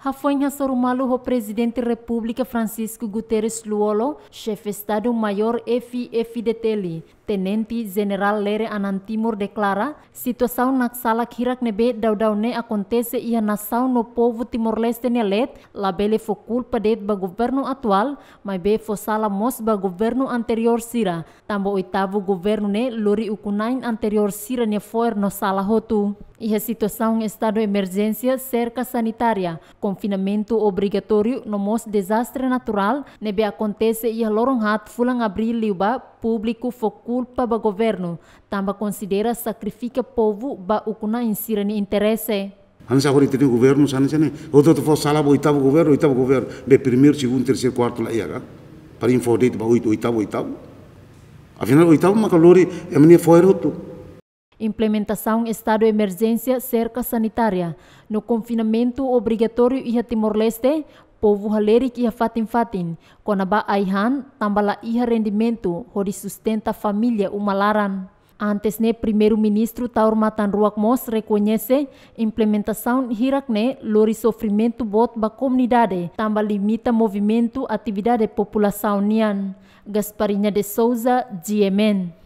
Rafonha Sorumalu, ho presidente da Francisco Guterres Luolo, chefe Estado-Maior Teli, Tenente General Lere Anantimor declara, situação na sala Kirak Nebe ne acontece e na sau no povo timor-leste la bele fo culpa det ba governo atual, mai be fo sala mos ba governo anterior Sira, tambo oitavo governo ne lori ukunain anterior Sira ne foer no sala hotu. e a situação em estado de emergência cerca sanitária, confinamento obrigatório no mos desastre natural, nebe acontece e a loronhat fulan abril liuba público foi culpa do governo, tamba considera sacrifica povo ba ukuna em sirani interesse. Antes agora tem governo, ansa né? O tu for sala oitavo governo, oitavo governo, be primeiro, segundo, terceiro, quarto lá ia, para informar de oitavo, oitavo. Afinal oitavo, mas calori é minha foi outro. Implementação estado de emergência cerca sanitária. No confinamento obrigatório ia Timor-Leste, povo halerik e fatin-fatin. Conaba aihan, tambala ia rendimento, hori sustenta família umalaran. Antes ne né, primeiro-ministro Taur Matan Ruakmos reconhece implementação hirakne né, lori sofrimento bot ba comunidade, tamba limita movimento atividade população nian. Gasparinha de Souza, GMN.